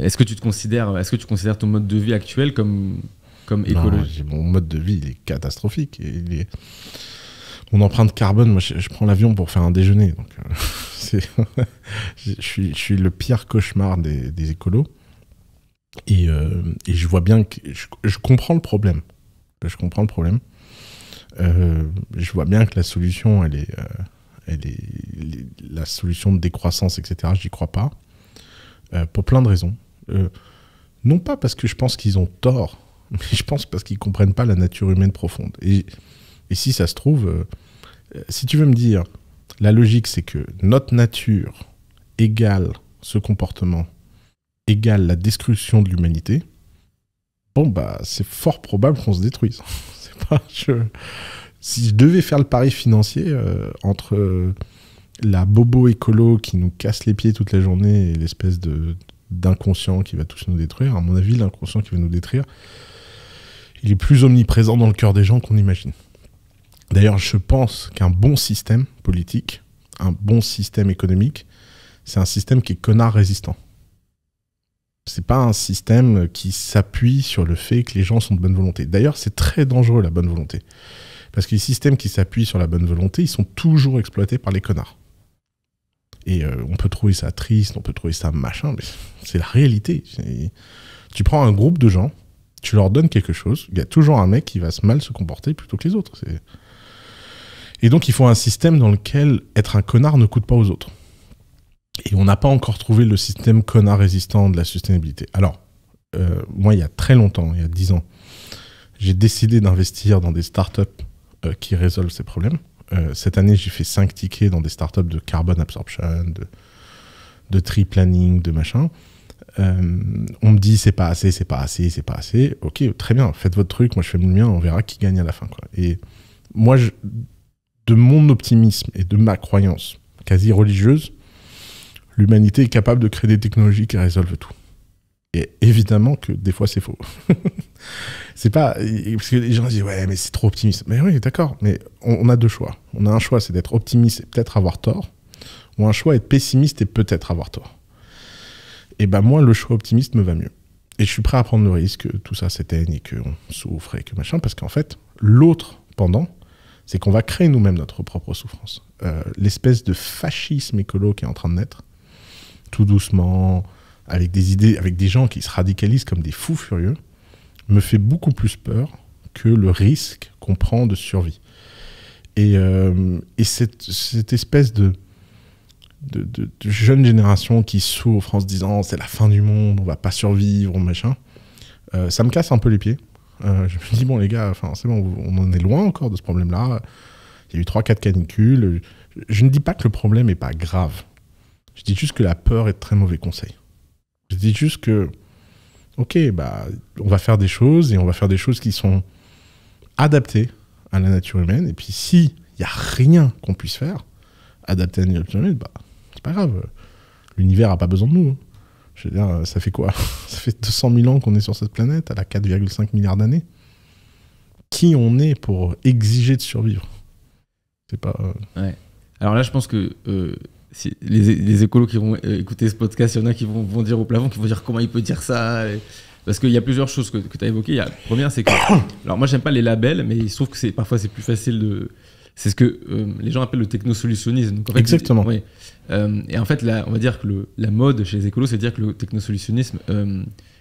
Est-ce que tu te considères, est-ce que tu considères ton mode de vie actuel comme comme écologique Mon mode de vie, est catastrophique. Mon empreinte carbone, moi, je, prends l'avion pour faire un déjeuner. Donc, euh, je, suis, le pire cauchemar des, écolos. Euh, et, je vois bien que je, comprends le problème. Je comprends le problème. Euh, je vois bien que la solution, elle est, est, la solution de décroissance, etc. J'y crois pas. pour plein de raisons. Euh, non pas parce que je pense qu'ils ont tort, mais je pense parce qu'ils comprennent pas la nature humaine profonde. Et, si ça se trouve, euh, si tu veux me dire, la logique c'est que notre nature égale ce comportement, égale la destruction de l'humanité, bon bah c'est fort probable qu'on se détruise. Si je devais faire le pari financier euh, entre la bobo écolo qui nous casse les pieds toute la journée et l'espèce de d'inconscient qui va tous nous détruire. À mon avis, l'inconscient qui va nous détruire, il est plus omniprésent dans le cœur des gens qu'on imagine. D'ailleurs, je pense qu'un bon système politique, un bon système économique, c'est un système qui est connard résistant. C'est pas un système qui s'appuie sur le fait que les gens sont de bonne volonté. D'ailleurs, c'est très dangereux la bonne volonté. Parce que les systèmes qui s'appuient sur la bonne volonté, ils sont toujours exploités par les connards. Et euh, on peut trouver ça triste, on peut trouver ça machin, mais c'est la réalité. Tu prends un groupe de gens, tu leur donnes quelque chose, il y a toujours un mec qui va se mal se comporter plutôt que les autres. Et donc il faut un système dans lequel être un connard ne coûte pas aux autres. Et on n'a pas encore trouvé le système connard résistant de la sustainabilité. Alors, euh, moi, il y a très longtemps, il y a 10 ans, j'ai décidé d'investir dans des startups euh, qui résolvent ces problèmes. Euh, cette année, j'ai fait 5 tickets dans des startups de carbon absorption, de, de tree planning, de machin. Euh, on me dit c'est pas assez, c'est pas assez, c'est pas assez. Ok, très bien, faites votre truc, moi je fais le mien, on verra qui gagne à la fin. Et moi, de mon optimisme et de ma croyance quasi religieuse, l'humanité est capable de créer des technologies qui résolvent tout. Et évidemment que des fois c'est faux. C'est pas. Parce que les gens disent, ouais, mais c'est trop optimiste. Mais oui, d'accord. Mais on, a deux choix. On a un choix, c'est d'être optimiste et peut-être avoir tort. Ou un choix, être pessimiste et peut-être avoir tort. Et eh ben, moi, le choix optimiste me va mieux. Et je suis prêt à prendre le risque que tout ça s'éteigne et qu'on souffre et que machin. Parce qu'en fait, l'autre pendant, c'est qu'on va créer nous-mêmes notre propre souffrance. Euh, l'espèce de fascisme écolo qui est en train de naître, tout doucement, avec des idées, avec des gens qui se radicalisent comme des fous furieux, me fait beaucoup plus peur que le risque qu'on prend de survie. Et, euh, cette, espèce de, de, jeune génération qui souffre en se disant c'est la fin du monde, on va pas survivre, machin, euh, ça me casse un peu les pieds. Euh, je me dis, bon, les gars, c'est bon, on en est loin encore de ce problème-là. Il y a eu 3-4 canicules. Je, ne dis pas que le problème n'est pas grave. Je dis juste que la peur est très mauvais conseil. Je dis juste que ok, bah, on va faire des choses et on va faire des choses qui sont adaptées à la nature humaine. Et puis, si n'y a rien qu'on puisse faire adapté à la nature humaine, bah, c'est pas grave. L'univers a pas besoin de nous. Hein. Je veux dire, ça fait quoi Ça fait 200 000 ans qu'on est sur cette planète, à la 4,5 milliards d'années. Qui on est pour exiger de survivre C'est pas. Euh, ouais. Alors là, je pense que euh, les, écolos qui vont euh, écouter ce podcast, il y en a qui vont, dire au plafond, qui vont dire comment il peut dire ça. Parce qu'il y a plusieurs choses que, que tu as évoquées. La première, c'est que. Alors, moi, j'aime pas les labels, mais il se trouve que parfois, c'est plus facile de. C'est ce que euh, les gens appellent le technosolutionnisme. Exactement. Euh, et en fait, là, on va dire que la mode chez les écolos, c'est de dire que le technosolutionnisme,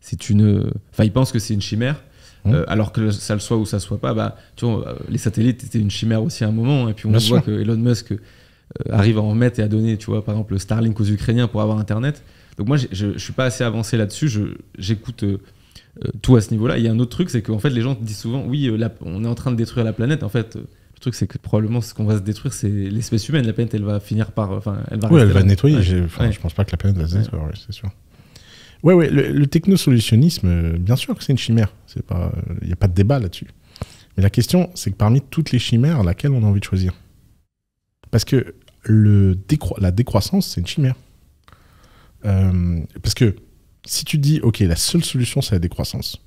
c'est une. Enfin, ils pensent que c'est une chimère. Mmh. alors que ça le soit ou ça le soit pas, bah, tu vois, les satellites c'était une chimère aussi à un moment. Et puis, on voit que Elon Musk euh, arrive à en mettre et à donner, tu vois, par exemple, Starlink aux Ukrainiens pour avoir Internet. Donc moi, je ne suis pas assez avancé là-dessus. J'écoute euh, euh, tout à ce niveau-là. Il y a un autre truc, c'est qu'en fait, les gens disent souvent, oui, on est en train de détruire la planète. En fait, le truc, c'est que probablement, ce qu'on va se détruire, c'est l'espèce humaine. La planète, elle va finir par... Enfin, elle va oui, elle va nettoyer. Enfin, Je pense pas que la planète va se détruire, c'est sûr. Oui, ouais, le, le technosolutionnisme, bien sûr que c'est une chimère. Il n'y a pas de débat là-dessus. Mais la question, c'est que parmi toutes les chimères, laquelle on a envie de choisir Parce que le la décroissance, c'est une chimère. Euh, parce que si tu dis, OK, la seule solution, c'est la décroissance,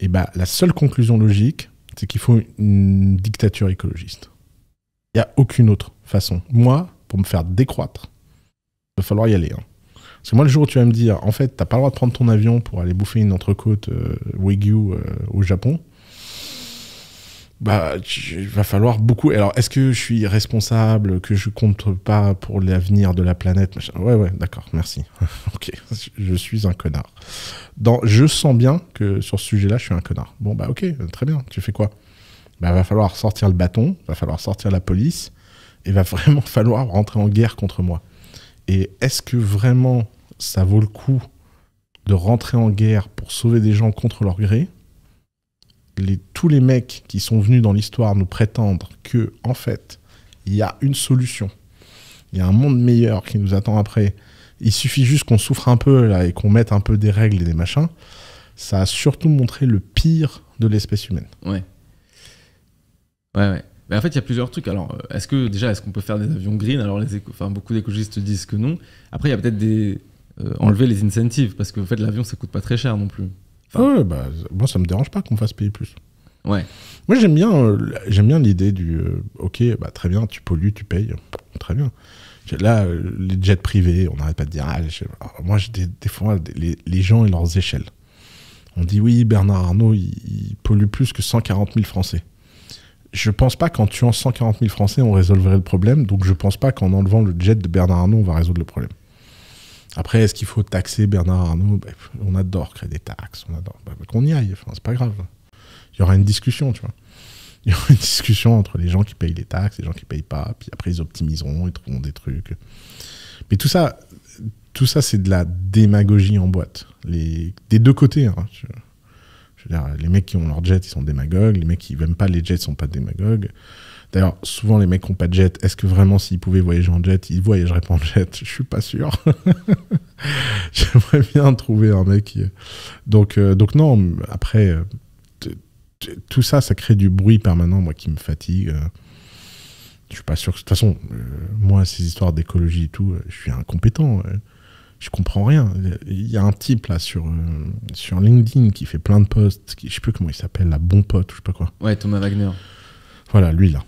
et eh bah, ben, la seule conclusion logique, c'est qu'il faut une dictature écologiste. Il n'y a aucune autre façon. Moi, pour me faire décroître, il va falloir y aller. Hein. Parce que moi, le jour où tu vas me dire, en fait, tu n'as pas le droit de prendre ton avion pour aller bouffer une entrecôte euh, Wagyu euh, au Japon, bah, il va falloir beaucoup. Alors, est-ce que je suis responsable, que je compte pas pour l'avenir de la planète Ouais, ouais, d'accord, merci. ok, je suis un connard. Dans, je sens bien que sur ce sujet-là, je suis un connard. Bon, bah, ok, très bien. Tu fais quoi Bah, va falloir sortir le bâton, va falloir sortir la police, et va vraiment falloir rentrer en guerre contre moi. Et est-ce que vraiment ça vaut le coup de rentrer en guerre pour sauver des gens contre leur gré tous les mecs qui sont venus dans l'histoire nous prétendre que, en fait, il y a une solution, il y a un monde meilleur qui nous attend après, il suffit juste qu'on souffre un peu là et qu'on mette un peu des règles et des machins, ça a surtout montré le pire de l'espèce humaine. Ouais. Ouais, Mais en fait, il y a plusieurs trucs. Alors, euh, est-ce que déjà, est-ce qu'on peut faire des avions green Alors, les beaucoup d'écologistes disent que non. Après, il y a peut-être des euh, enlever les incentives parce que en fait, l'avion, ça coûte pas très cher non plus. Bah, moi, ça me dérange pas qu'on fasse payer plus. Ouais. Moi, j'aime bien, euh, j'aime bien l'idée du euh, OK, bah, très bien, tu pollues, tu payes. Très bien. Là, euh, les jets privés, on n'arrête pas de dire. Ah, ah, moi, des, fois, les, gens et leurs échelles. On dit oui, Bernard Arnault, il, il pollue plus que 140 000 Français. Je pense pas qu'en tuant 140 000 Français, on résolverait le problème. Donc, je pense pas qu'en enlevant le jet de Bernard Arnault, on va résoudre le problème. Après, est-ce qu'il faut taxer Bernard Arnault ben, On adore créer des taxes, on adore. Bah, qu'on y aille, enfin, c'est pas grave. Il y aura une discussion, tu vois. Il y aura une discussion entre les gens qui payent les taxes, les gens qui payent pas, puis après ils optimiseront, ils trouveront des trucs. Mais tout ça, tout ça c'est de la démagogie en boîte. Les, des deux côtés. Hein, veux dire, les mecs qui ont leur jet, ils sont démagogues. Les mecs qui n'aiment pas les jets, ils sont pas démagogues. D'ailleurs, souvent les mecs n'ont pas de jet, est-ce que vraiment s'ils pouvaient voyager en jet, ils voyageraient pas en jet Je suis pas sûr. J'aimerais bien trouver un mec Donc, euh, donc non, après, euh, tout ça, ça crée du bruit permanent, moi, qui me fatigue. Euh. Je suis pas sûr. De toute façon, moi, ces histoires d'écologie et tout, je suis incompétent. Je comprends rien. Il y a un type là sur, sur LinkedIn qui fait plein de posts. Qui, je sais plus comment il s'appelle, la bon pote, je sais pas quoi. Ouais, Thomas Wagner. Voilà, lui là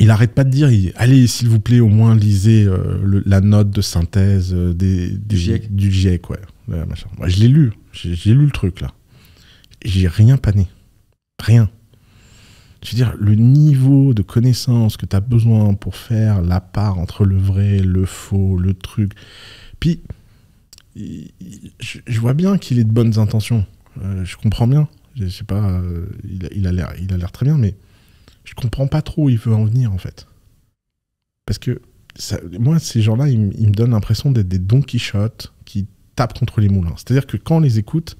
il arrête pas de dire, allez, s'il vous plaît, au moins lisez euh, la note de synthèse euh, des, du GIEC. Du Moi, je l'ai lu, j'ai lu le truc là. J'ai rien pané. Rien. Je veux dire, le niveau de connaissance que tu as besoin pour faire la part entre le vrai, le faux, le truc. Puis, je, vois bien qu'il est de bonnes intentions. Euh, je comprends bien. Je, sais pas, il a l'air il a l'air très bien, mais je comprends pas trop où il veut en venir en fait. Parce que moi, ces gens-là, ils, me donnent l'impression d'être des Don Quichotte qui tapent contre les moulins. C'est-à-dire que quand on les écoute,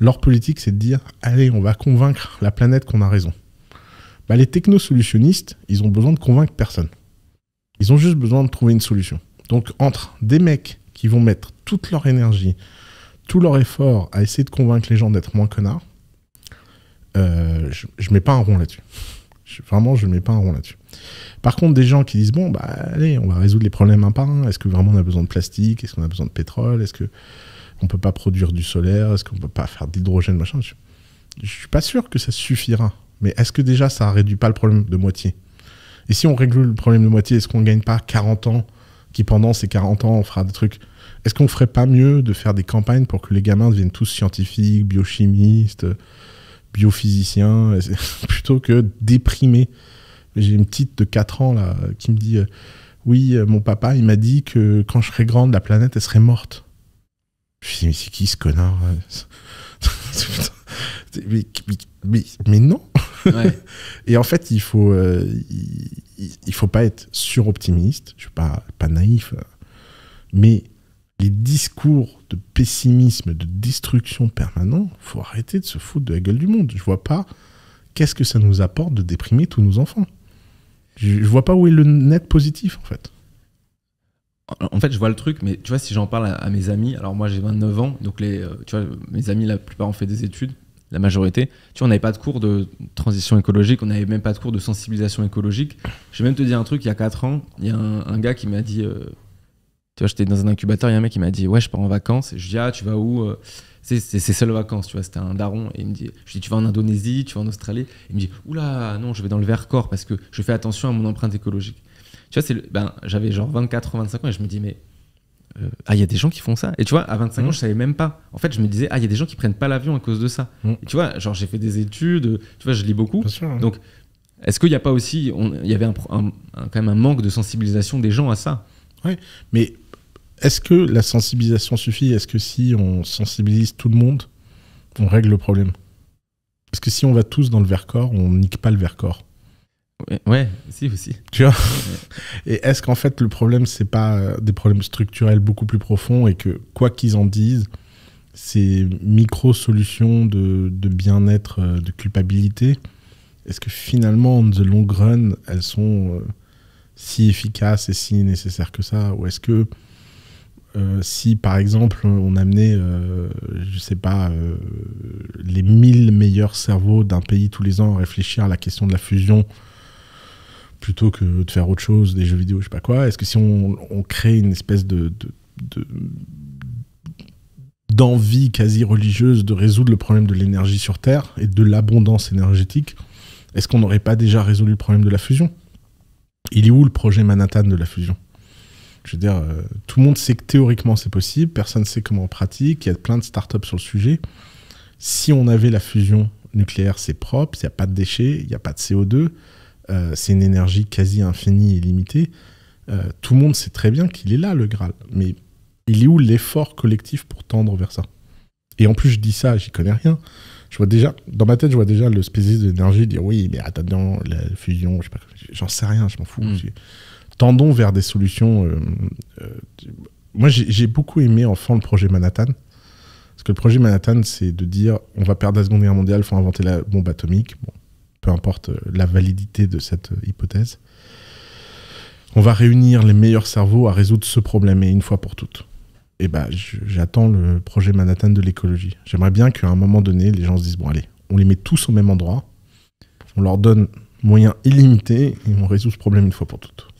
leur politique, c'est de dire allez, on va convaincre la planète qu'on a raison. Les bah, les technosolutionnistes, ils ont besoin de convaincre personne. Ils ont juste besoin de trouver une solution. Donc, entre des mecs qui vont mettre toute leur énergie, tout leur effort à essayer de convaincre les gens d'être moins connards, euh, je ne mets pas un rond là-dessus vraiment, je ne mets pas un rond là-dessus. Par contre, des gens qui disent bon, bah allez, on va résoudre les problèmes un par un. Est-ce que vraiment on a besoin de plastique Est-ce qu'on a besoin de pétrole Est-ce qu'on ne peut pas produire du solaire Est-ce qu'on ne peut pas faire d'hydrogène machin je, ne suis pas sûr que ça suffira. Mais est-ce que déjà ça ne réduit pas le problème de moitié Et si on règle le problème de moitié, est-ce qu'on ne gagne pas 40 ans qui pendant ces 40 ans on fera des trucs Est-ce qu'on ne ferait pas mieux de faire des campagnes pour que les gamins deviennent tous scientifiques, biochimistes biophysicien, plutôt que déprimé. J'ai une petite de 4 ans là, qui me dit euh, Oui, euh, mon papa, il m'a dit que quand je serais grande, la planète, elle serait morte. Je me dis Mais c'est qui ce connard mais, non Et en fait, il faut, euh, il, faut pas être suroptimiste, je suis pas, pas naïf, mais les discours de pessimisme, de destruction permanent, faut arrêter de se foutre de la gueule du monde. Je vois pas qu'est-ce que ça nous apporte de déprimer tous nos enfants. Je, vois pas où est le net positif en fait. En fait, je vois le truc, mais tu vois, si j'en parle à, mes amis, alors moi j'ai 29 ans, donc les, euh, mes amis, la plupart ont fait des études, la majorité. Tu vois, on n'avait pas de cours de transition écologique, on n'avait même pas de cours de sensibilisation écologique. Je vais même te dire un truc, il y a 4 ans, il y a un, gars qui m'a dit, euh, tu vois, j'étais dans un incubateur, il y a un mec qui m'a dit Ouais, je pars en vacances. Et je dis Ah, tu vas où euh, C'est ses seules vacances, tu vois. C'était un daron. Et il me dit Je dis Tu vas en Indonésie, tu vas en Australie. il me dit Oula, non, je vais dans le Vercors parce que je fais attention à mon empreinte écologique. Tu vois, ben, j'avais genre 24, 25 ans et je me dis Mais. Euh, ah, il y a des gens qui font ça. Et tu vois, à 25 ans, mmh. je savais même pas. En fait, je me disais, ah, il y a des gens qui prennent pas l'avion à cause de ça. Mmh. tu vois, genre, j'ai fait des études, tu vois, je lis beaucoup. Donc, est-ce qu'il n'y a pas aussi, il y avait un, quand même un manque de sensibilisation des gens à ça Oui, mais est-ce que la sensibilisation suffit Est-ce que si on sensibilise tout le monde, on règle le problème Parce que si on va tous dans le Vercors, on nique pas le Vercors. corps ouais, si aussi. Tu vois Et est-ce qu'en fait le problème c'est pas euh, des problèmes structurels beaucoup plus profonds et que quoi qu'ils en disent, ces micro-solutions de, bien-être, euh, de culpabilité, est-ce que finalement, en the long run, elles sont euh, si efficaces et si nécessaires que ça Ou est-ce que euh, si par exemple on amenait, euh, je sais pas, euh, les 1000 meilleurs cerveaux d'un pays tous les ans à réfléchir à la question de la fusion plutôt que de faire autre chose, des jeux vidéo, je sais pas quoi, est-ce que si on, crée une espèce de, d'envie quasi religieuse de résoudre le problème de l'énergie sur Terre et de l'abondance énergétique, est-ce qu'on n'aurait pas déjà résolu le problème de la fusion Il est où le projet Manhattan de la fusion je veux dire, euh, tout le monde sait que théoriquement c'est possible, personne ne sait comment on pratique, il y a plein de startups sur le sujet. Si on avait la fusion nucléaire, c'est propre, il n'y a pas de déchets, il n'y a pas de CO2, euh, c'est une énergie quasi infinie et limitée. Euh, tout le monde sait très bien qu'il est là, le Graal. Mais il est où l'effort collectif pour tendre vers ça Et en plus, je dis ça, j'y connais rien. Je vois déjà, dans ma tête, je vois déjà le spécialiste d'énergie dire oui, mais attends, la fusion, j'en sais, sais rien, je m'en fous. Hmm tendons vers des solutions. Euh, euh, moi, j'ai beaucoup aimé enfant le projet Manhattan. Parce que le projet Manhattan, c'est de dire on va perdre la Seconde Guerre mondiale, il faut inventer la bombe atomique. Bon, peu importe euh, la validité de cette hypothèse. On va réunir les meilleurs cerveaux à résoudre ce problème, et une fois pour toutes. Et eh bah, ben, j'attends le projet Manhattan de l'écologie. J'aimerais bien qu'à un moment donné, les gens se disent bon, allez, on les met tous au même endroit, on leur donne moyens illimités, et on résout ce problème une fois pour toutes.